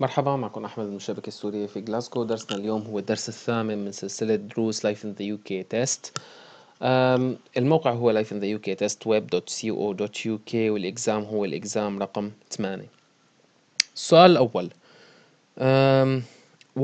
مرحبا معكم أحمد من الشبكة السورية في جلاسكو درسنا اليوم هو الدرس الثامن من سلسلة دروس Life in the UK Test الموقع هو Life in the UK Test web.co.uk والإجزام هو الإجزام رقم 8 السؤال الأول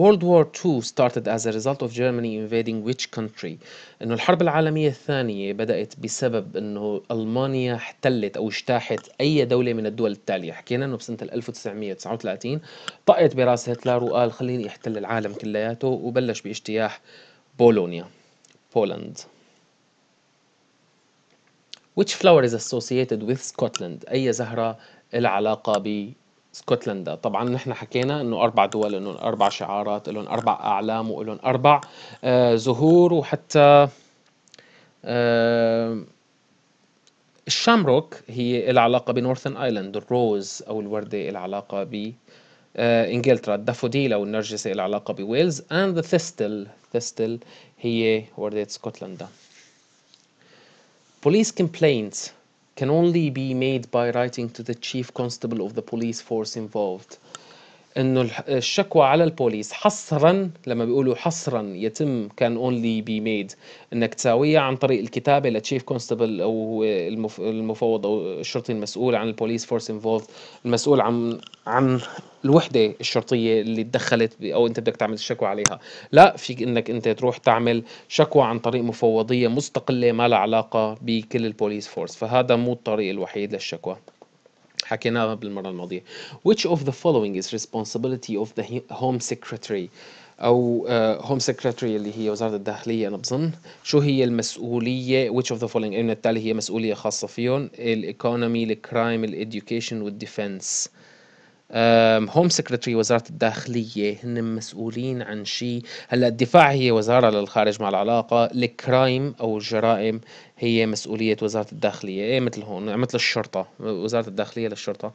World War II started as a result of Germany invading which country؟ إنه الحرب العالمية الثانية بدأت بسبب إنه ألمانيا احتلت أو اجتاحت أي دولة من الدول التالية، حكينا إنه بسنة 1939 طقت براس هتلر وقال خليني احتل العالم كلياته وبلش باجتياح بولونيا بولند. Which flower is associated with Scotland؟ أي زهرة العلاقة علاقة اسكتلندا طبعا نحن حكينا انه اربع دول لهم اربع شعارات لهم اربع اعلام ولهم اربع آه زهور وحتى آه الشامروك هي العلاقة بنورثن ايلاند الروز او الوردة العلاقة ب آه انجلترا او والنرجسة العلاقة بويلز اند ذا ثيستل ثيستل هي وردة اسكتلندا بوليس كومبلينتس can only be made by writing to the chief constable of the police force involved. انه الشكوى على البوليس حصرا لما بيقولوا حصرا يتم كان اونلي بي ميد انك تساويها عن طريق الكتابه لتشيف كونستبل او المفوض او الشرطي المسؤول عن البوليس فورس انفولد المسؤول عن عن الوحده الشرطيه اللي تدخلت او انت بدك تعمل الشكوى عليها لا فيك انك انت تروح تعمل شكوى عن طريق مفوضيه مستقله ما لها علاقه بكل البوليس فورس فهذا مو الطريق الوحيد للشكوى حكيناها بالمرة الماضية which of the following is responsibility of the home secretary او هوم uh, سكرتري اللي هي وزاره الداخليه انا بظن شو هي المسؤوليه which of the following من التالي هي مسؤوليه خاصه فيهم الايكونومي الكرايم الاديوكيشن والديفنس هوم سكرتري وزارة الداخلية هن مسؤولين عن شيء هلا الدفاع هي وزارة للخارج مع العلاقة الكرايم أو الجرائم هي مسؤولية وزارة الداخلية إيه مثل هون مثل الشرطة وزارة الداخلية للشرطة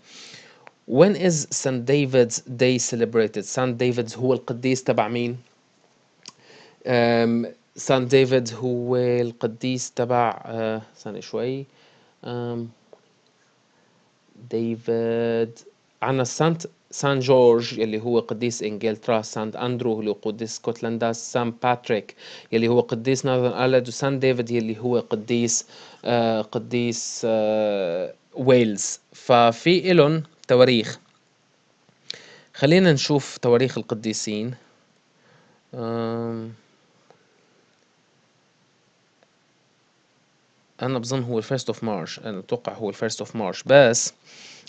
When is St. David's Day celebrated? St. David's هو القديس تبع مين؟ سان ديفيد هو القديس تبع آه، ثانية شوي ديفيد عندنا سانت سان جورج يلي هو قديس انجلترا سانت اندرو اللي هو قديس سكوتلندا سان باتريك يلي هو قديس ناذرن ايرلاند وسان ديفيد يلي هو قديس آه قديس آه ويلز ففي إلهم تواريخ خلينا نشوف تواريخ القديسين انا بظن هو الفيرست اوف مارش انا اتوقع هو الفيرست اوف مارش بس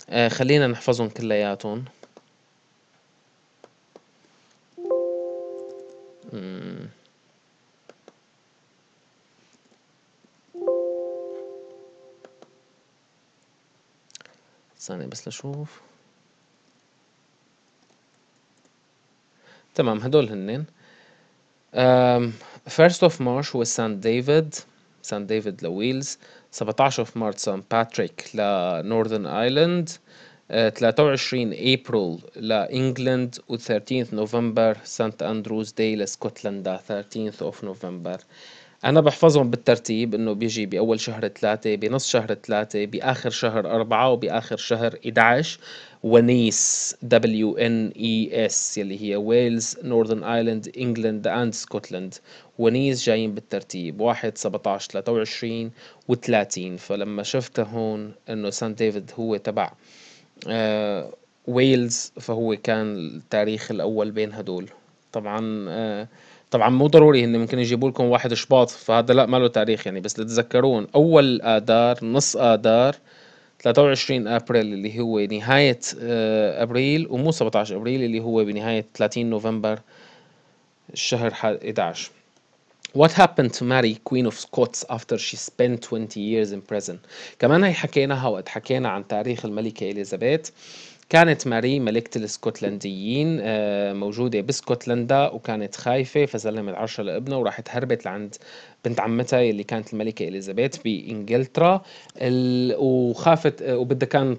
آه، خلينا نحفظهم كلياتهم ثانية بس لشوف تمام هدول هنن um, first of March هو سان ديفيد سان ديفيد لويلز 17 في مارس سان باتريك لنورثن ايلاند 23 آه، ابريل لانجلند و 13 نوفمبر سانت اندروز داي لسكوتلندا 13 اوف نوفمبر انا بحفظهم بالترتيب انه بيجي باول شهر ثلاثة بنص شهر ثلاثة باخر شهر أربعة وباخر شهر 11 ونيس دبليو ان اي اس يلي هي ويلز نورثن ايلاند انجلند اند سكوتلاند ونيس جايين بالترتيب واحد 17 23 و30 فلما شفتها هون انه سان ديفيد هو تبع آه ويلز فهو كان التاريخ الاول بين هدول طبعا آه طبعا مو ضروري هن ممكن يجيبوا لكم واحد شباط فهذا لا ما له تاريخ يعني بس لتذكرون اول اذار نص اذار 23 ابريل اللي هو نهاية آه، ابريل ومو 17 ابريل اللي هو بنهاية 30 نوفمبر الشهر 11 What happened to Mary Queen of Scots after she spent 20 years in prison كمان هي حكيناها وقت حكينا عن تاريخ الملكة إليزابيث كانت ماري ملكة الاسكتلنديين آه، موجودة باسكتلندا وكانت خايفة فسلمت عرشها لابنها وراحت هربت لعند بنت عمتها اللي كانت الملكة إليزابيث بإنجلترا وخافت آه، وبدها كان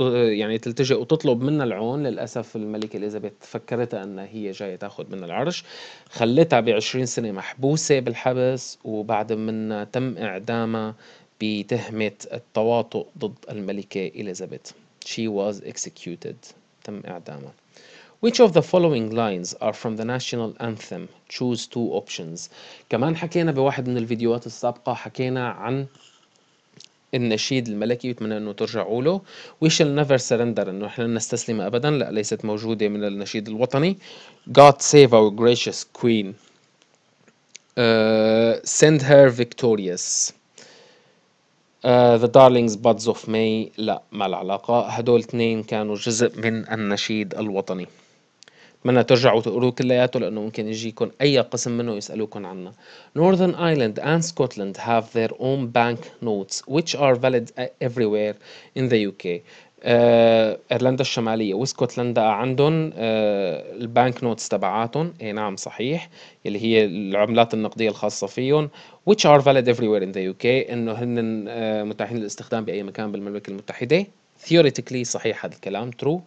يعني تلتجئ وتطلب منا العون للأسف الملكة إليزابيث فكرتها أنها هي جاية تأخذ من العرش خلتها بعشرين سنة محبوسة بالحبس وبعد منا تم إعدامها بتهمة التواطؤ ضد الملكة إليزابيث She was executed تم إعدامها Which of the following lines are from the national anthem? Choose two options. كمان حكينا بواحد من الفيديوهات السابقة حكينا عن النشيد الملكي بتمنى انه ترجعوا له وي شال نيفر سرندر انه احنا نستسلم ابدا لا ليست موجوده من النشيد الوطني God save our gracious queen uh, send her victorious Uh, The Darlings Buds of May لا ما العلاقة هدول اثنين كانوا جزء من النشيد الوطني منا ترجعوا تقروا كلياته لانه ممكن يجيكم اي قسم منه يسالوكم عنه Northern Ireland and Scotland have their own bank notes which are valid everywhere in the UK آه، ايرلندا الشماليه واسكتلندا عندهم آه، البانك نوتس تبعاتهم اي نعم صحيح اللي هي العملات النقديه الخاصه فيهم which are valid everywhere in the UK انه هن آه، متاحين للاستخدام باي مكان بالمملكه المتحده theoretically صحيح هذا الكلام true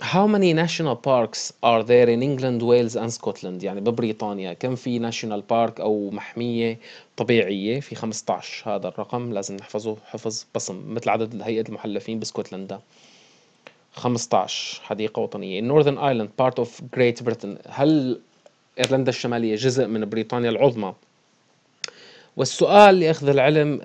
How many national parks are there in England, Wales and Scotland؟ يعني ببريطانيا كم في ناشونال بارك أو محمية طبيعية؟ في 15 هذا الرقم لازم نحفظه حفظ بصم مثل عدد هيئة المحلفين بسكوتلندا 15 حديقة وطنية Northern Ireland part of Great Britain هل إيرلندا الشمالية جزء من بريطانيا العظمى؟ والسؤال لأخذ العلم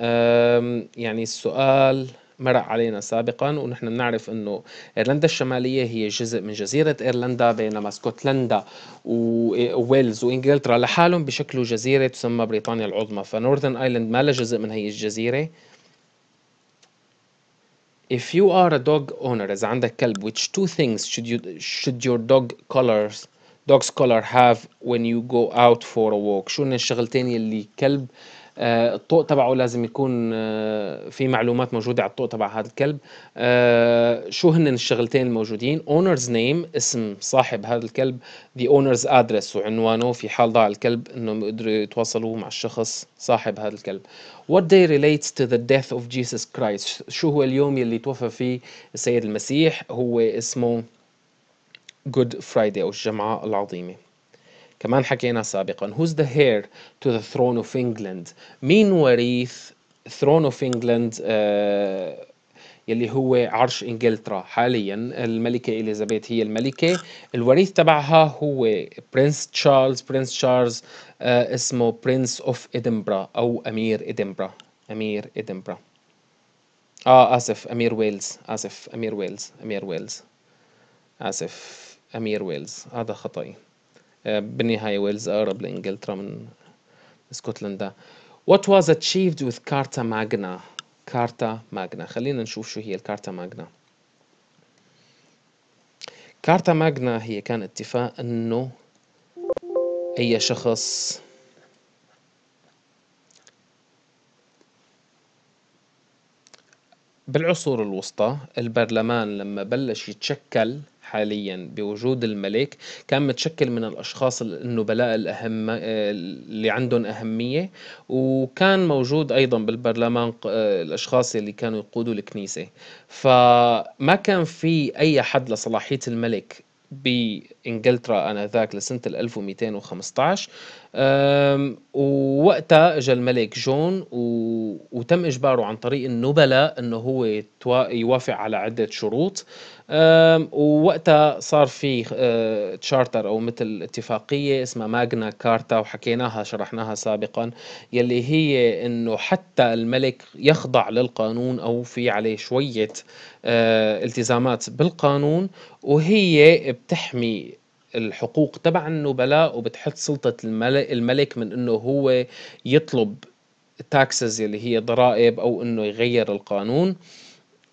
يعني السؤال مرق علينا سابقا ونحن بنعرف انه ايرلندا الشماليه هي جزء من جزيره ايرلندا بينما اسكتلندا وويلز وانجلترا لحالهم بشكلوا جزيره تسمى بريطانيا العظمى فنورثن ايلاند ما لها جزء من هي الجزيره If you are a dog owner إذا عندك كلب which two things should you should your dog colors dog's color have when you go out for a walk شو الشغلتين يلي كلب آه، الطوق تبعه لازم يكون آه، في معلومات موجوده على الطوق تبع هذا الكلب آه، شو هن الشغلتين الموجودين اونرز نيم اسم صاحب هذا الكلب ذا اونرز ادرس وعنوانه في حال ضاع الكلب انه يقدروا يتواصلوا مع الشخص صاحب هذا الكلب what day relates to the death of Jesus Christ شو هو اليوم يلي توفى فيه السيد المسيح هو اسمه جود friday او الجمعه العظيمه كمان حكينا سابقا who's the heir to the throne of England مين وريث throne of England uh, يلي هو عرش انجلترا حاليا الملكه اليزابيث هي الملكه الوريث تبعها هو برنس تشارلز برنس تشارلز آه اسمه برنس اوف ادنبرا او امير ادنبرا امير ادنبرا اه اسف امير ويلز اسف امير ويلز امير ويلز اسف امير ويلز هذا خطأي آه، بالنهاية ويلز أقرب لإنجلترا من اسكتلندا What was achieved with Carta Magna كارتا ماجنا خلينا نشوف شو هي الكارتا ماجنا كارتا ماجنا هي كان اتفاق انه اي شخص بالعصور الوسطى البرلمان لما بلش يتشكل حاليا بوجود الملك كان متشكل من الاشخاص النبلاء الاهم اللي عندهم اهميه وكان موجود ايضا بالبرلمان آه، الاشخاص اللي كانوا يقودوا الكنيسه فما كان في اي حد لصلاحيه الملك بانجلترا انذاك لسنه 1215 ووقتها اجى الملك جون و... وتم اجباره عن طريق النبلاء انه هو يوافق على عده شروط ووقتها صار في تشارتر أه، او مثل اتفاقيه اسمها ماجنا كارتا وحكيناها شرحناها سابقا يلي هي انه حتى الملك يخضع للقانون او في عليه شويه أه، التزامات بالقانون وهي بتحمي الحقوق تبع النبلاء وبتحط سلطة الملك من انه هو يطلب تاكسز اللي هي ضرائب او انه يغير القانون آه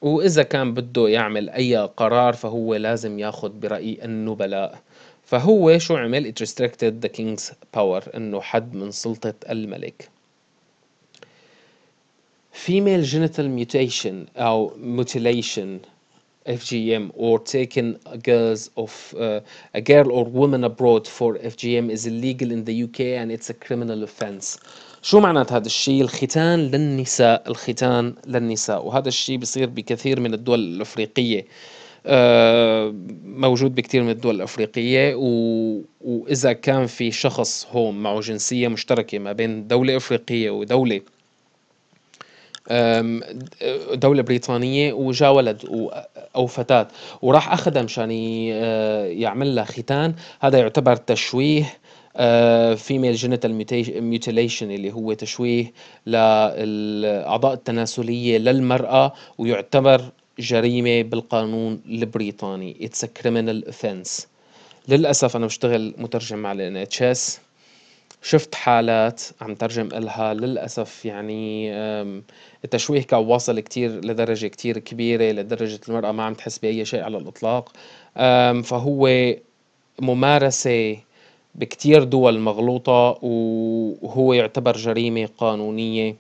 وإذا كان بده يعمل أي قرار فهو لازم ياخذ برأي النبلاء فهو شو عمل it restricted the king's power إنه حد من سلطة الملك female genital mutation أو mutilation FGM or taking girls of uh, a girl or woman abroad for FGM is illegal in the UK and it's a criminal offense. شو معنات هذا الشيء؟ الختان للنساء، الختان للنساء وهذا الشيء بصير بكثير من الدول الافريقيه. آه، موجود بكثير من الدول الافريقيه و... واذا كان في شخص هون معه جنسيه مشتركه ما بين دوله افريقيه ودوله دولة بريطانية وجا ولد أو فتاة وراح أخذها مشان آه، يعمل لها ختان هذا يعتبر تشويه فيميل جينيتال ميوتيليشن اللي هو تشويه للأعضاء التناسلية للمرأة ويعتبر جريمة بالقانون البريطاني It's a criminal offense للأسف أنا بشتغل مترجم مع ال NHS شفت حالات عم ترجم إلها للأسف يعني التشويه كان واصل كتير لدرجة كتير كبيرة لدرجة المرأة ما عم تحس بأي شيء على الإطلاق فهو ممارسة بكتير دول مغلوطة وهو يعتبر جريمة قانونية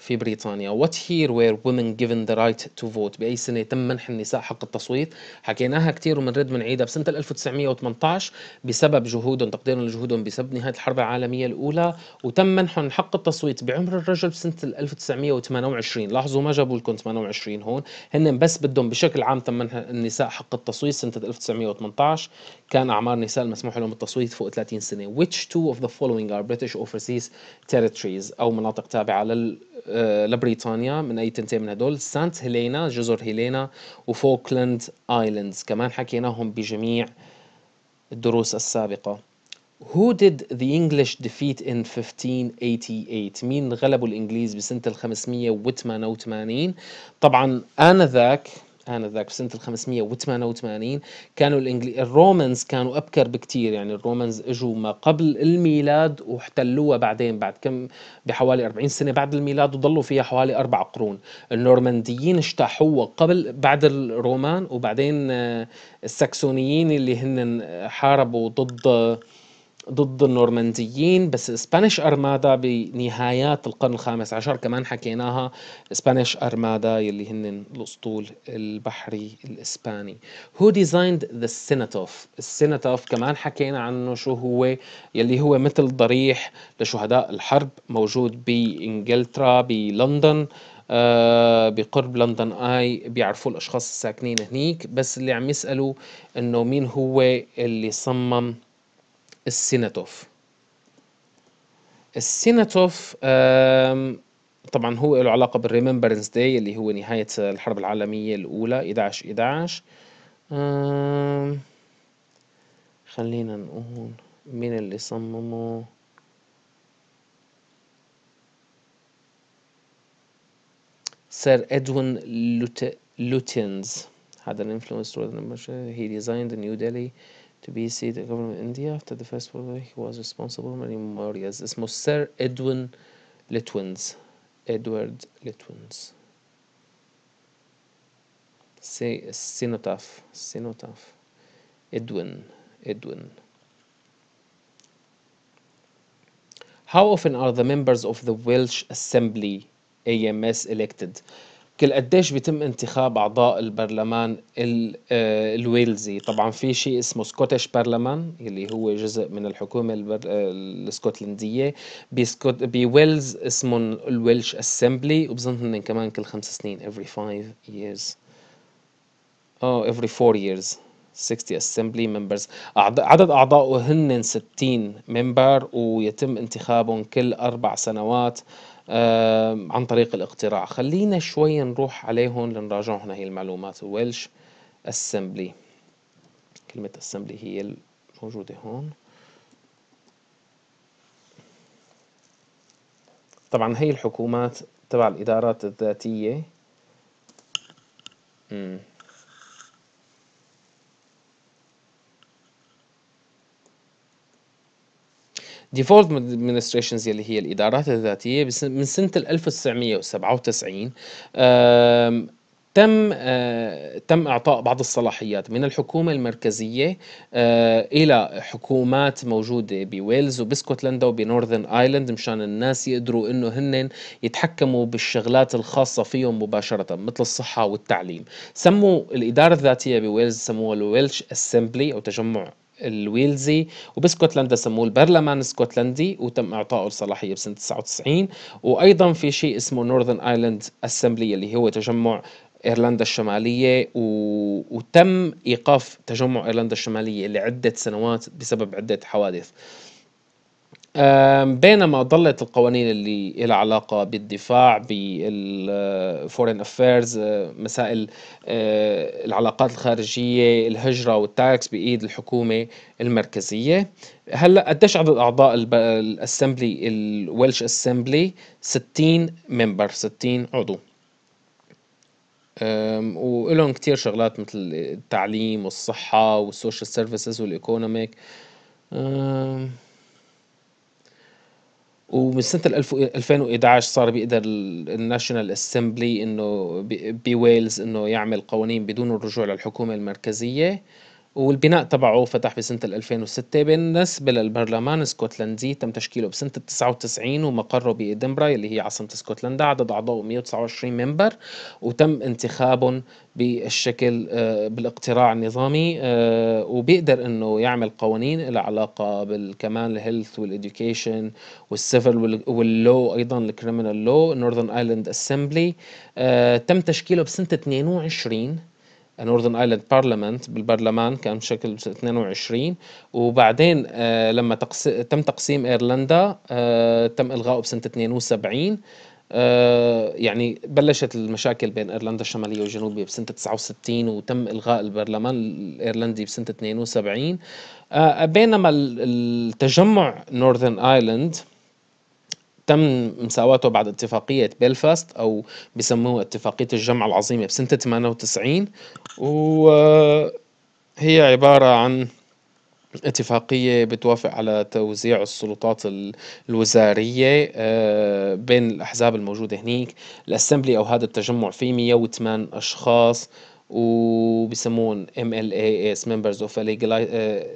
في بريطانيا What year were women given the right to vote بأي سنة تم منح النساء حق التصويت حكيناها كثير ومنرد عيدها بسنة 1918 بسبب جهودهم تقديرهم لجهودهم بسبب نهاية الحرب العالمية الأولى وتم منحهم حق التصويت بعمر الرجل بسنة 1928 لاحظوا ما جابوا لكم 28 هون هن بس بدهم بشكل عام تم منح النساء حق التصويت سنة 1918 كان أعمار النساء المسموح لهم بالتصويت فوق 30 سنة which two of the following are British overseas territories أو مناطق تابعة لل آه، لبريطانيا من اي تنتين من هدول سانت هيلينا جزر هيلينا وفوكلاند ايلاندز كمان حكيناهم بجميع الدروس السابقة Who did the English defeat in 1588 مين غلبوا الانجليز بسنة ال 588 طبعا انذاك آنذاك في سنة ال 588 كانوا الإنجلي... الرومانز كانوا أبكر بكتير يعني الرومانز إجوا ما قبل الميلاد واحتلوها بعدين بعد كم بحوالي 40 سنة بعد الميلاد وضلوا فيها حوالي أربع قرون النورمانديين اجتاحوها قبل بعد الرومان وبعدين آه، الساكسونيين اللي هن آه، حاربوا ضد ضد النورمانديين بس اسبانيش ارمادا بنهايات القرن الخامس عشر كمان حكيناها اسبانيش ارمادا يلي هن الاسطول البحري الاسباني هو ديزايند ذا سيناتوف السيناتوف كمان حكينا عنه شو هو يلي هو مثل ضريح لشهداء الحرب موجود بانجلترا بلندن آه بقرب لندن اي بيعرفوا الاشخاص الساكنين هنيك بس اللي عم يسالوا انه مين هو اللي صمم السيناتوف السيناتوف طبعا هو له علاقة بالريمبرنس داي اللي هو نهاية الحرب العالمية الأولى 11 11 خلينا نقول مين اللي صممه سير ادوين لوتينز هذا الانفلونسر هي ديزايند نيو ديلي to be seat of government of India. After the First World War, he was responsible for many memorials. اسمه Sir Edwin Litwins. Edward Litwins. Sinotaf. Sinotaf. Edwin. Edwin. How often are the members of the Welsh Assembly AMS elected? كل قديش بيتم انتخاب اعضاء البرلمان آه، الويلزي طبعا في شيء اسمه سكوتش برلمان اللي هو جزء من الحكومه البر... آه، الاسكتلنديه بسكوت بويلز اسمهم الويلش اسمبلي وبظن كمان كل خمس سنين every five years اه oh, every four years 60 assembly members عدد أعضائه هن 60 ممبر ويتم انتخابهم كل أربع سنوات عن طريق الاقتراع خلينا شوي نروح عليهم لنراجعهم هي المعلومات ويلش assembly كلمة assembly هي الموجودة هون طبعا هي الحكومات تبع الإدارات الذاتية ديفولت ادمنستريشنز اللي هي الادارات الذاتيه من سنه 1997 تم آه، تم اعطاء بعض الصلاحيات من الحكومه المركزيه آه، الى حكومات موجوده بويلز وبسكوتلندا وبنورذرن ايلاند مشان الناس يقدروا انه هن يتحكموا بالشغلات الخاصه فيهم مباشره مثل الصحه والتعليم سموا الاداره الذاتيه بويلز سموها الويلش اسمبلي او تجمع الويلزي وبسكوتلندا سموه البرلمان السكوتلندي وتم اعطائه الصلاحيه بسنه 99 وايضا في شيء اسمه نورثن ايلاند اسمبلي اللي هو تجمع ايرلندا الشماليه و... وتم ايقاف تجمع ايرلندا الشماليه لعده سنوات بسبب عده حوادث بينما ظلت القوانين اللي لها علاقة بالدفاع بالفورين افيرز آه، مسائل آه، العلاقات الخارجية الهجرة والتاكس بإيد الحكومة المركزية هلا قديش عدد أعضاء الأسمبلي الويلش أسمبلي 60 ممبر 60 عضو ولهم كتير شغلات مثل التعليم والصحة والسوشيال سيرفيسز والإيكونوميك ومن سنه 2011 صار بيقدر الناشونال اسمبلي انه بويلز انه يعمل قوانين بدون الرجوع للحكومه المركزيه والبناء تبعه فتح بسنة 2006 بالنسبة للبرلمان السكوتلندي تم تشكيله بسنة 99 ومقره بإدنبرا اللي هي عاصمة اسكتلندا عدد أعضائه 129 ممبر وتم انتخابهم بالشكل آه، بالاقتراع النظامي آه، وبيقدر انه يعمل قوانين لها علاقه بالكمان الهيلث والإدوكيشن والسيفل واللو ايضا الكريمنال لو نورثن ايلاند اسمبلي تم تشكيله بسنه 22 نورذرن ايلاند بارلمنت بالبرلمان كان بشكل 22 وبعدين آه، لما تم تقسيم ايرلندا آه، تم الغائه بسنه 72 آه، يعني بلشت المشاكل بين ايرلندا الشماليه والجنوبيه بسنه 69 وتم الغاء البرلمان الايرلندي بسنه 72 بينما التجمع نورثن ايلاند تم مساواته بعد اتفاقية بلفاست أو بسموها اتفاقية الجمع العظيمة بسنة 98 وهي عبارة عن اتفاقية بتوافق على توزيع السلطات الوزارية آه، بين الأحزاب الموجودة هنيك الأسمبلي أو هذا التجمع فيه 108 أشخاص وبسمون MLAS Members of a آه،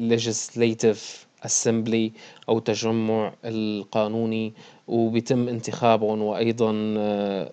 Legislative اسمبلي او تجمع القانوني وبيتم انتخابهم وايضا آه،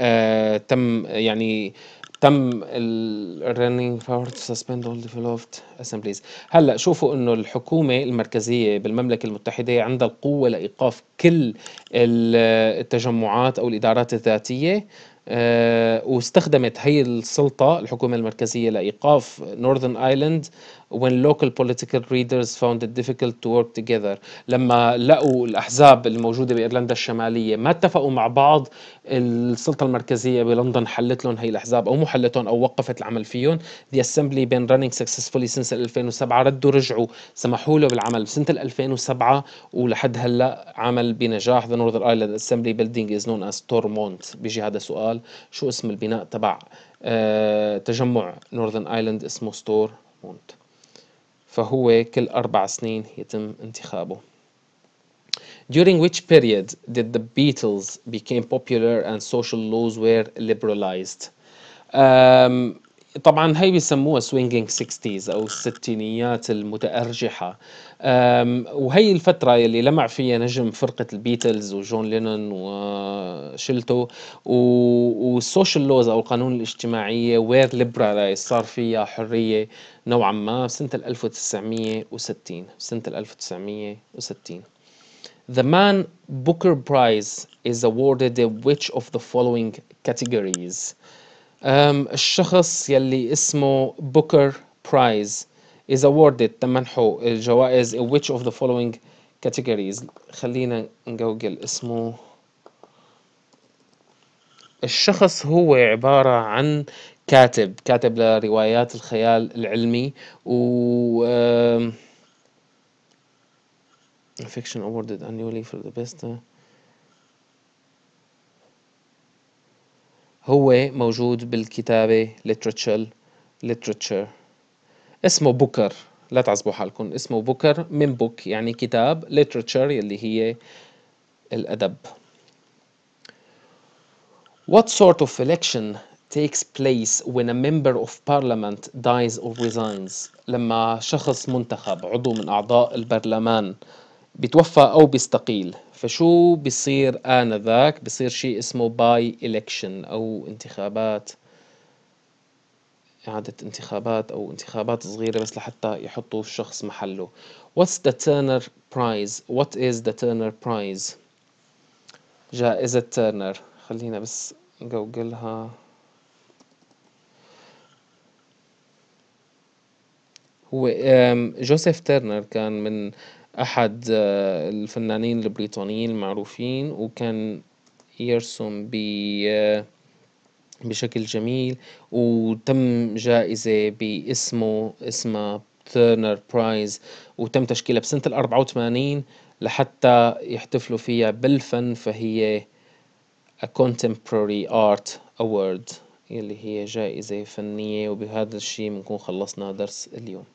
آه، تم يعني تم الرننج فور تو سسبند اول ديفلوبت اسمبليز هلا شوفوا انه الحكومه المركزيه بالمملكه المتحده عندها القوه لايقاف كل التجمعات او الادارات الذاتيه آه، واستخدمت هي السلطة الحكومة المركزية لإيقاف نورثن آيلاند when local political readers found it difficult to work together لما لقوا الأحزاب الموجودة بإيرلندا الشمالية ما اتفقوا مع بعض السلطة المركزية بلندن حلت لهم هي الأحزاب أو محلتهم حلتهم أو وقفت العمل فيهم The Assembly been running successfully since 2007 ردوا رجعوا سمحوا له بالعمل سنة 2007 ولحد هلا عمل بنجاح The Northern Ireland Assembly Building is known as Tormont بيجي هذا سؤال شو اسم البناء تبع آه، تجمع نورثن ايلاند اسمه ستور مونت فهو كل أربع سنين يتم انتخابه. During which period did the Beatles became popular and social laws were liberalized? Um, طبعا هي بيسموها swinging 60s او الستينيات المتارجحه وهي الفترة يلي لمع فيها نجم فرقة البيتلز وجون لينون وشلتو والسوشيال لوز أو القانون الاجتماعية وير ليبرال صار فيها حرية نوعا ما بسنة 1960 بسنة 1960 The Man Booker Prize is awarded which of the following categories؟ الشخص يلي اسمه بوكر برايز is awarded تمنحه الجوائز in which of the following categories خلينا نجوجل اسمه الشخص هو عبارة عن كاتب كاتب لروايات الخيال العلمي و فيكشن awarded annually for the best هو موجود بالكتابة literature literature اسمه بوكر لا تعصبوا حالكم اسمه بوكر من بوك يعني كتاب ليترتشر يلي هي الأدب What sort of election takes place when a member of parliament dies or resigns لما شخص منتخب عضو من أعضاء البرلمان بتوفى أو بيستقيل فشو بصير آنذاك بصير شيء اسمه باي election أو انتخابات إعادة انتخابات أو انتخابات صغيرة بس لحتى يحطوا الشخص محله What's the Turner Prize? What is the Turner Prize? جائزة تيرنر خلينا بس نجوجلها هو جوزيف تيرنر كان من أحد آه، الفنانين البريطانيين المعروفين وكان يرسم ب آه، بشكل جميل وتم جائزة باسمه اسمها تيرنر برايز وتم تشكيلها بسنة ال 84 لحتى يحتفلوا فيها بالفن فهي A Contemporary Art Award يلي هي جائزة فنية وبهذا الشيء بنكون خلصنا درس اليوم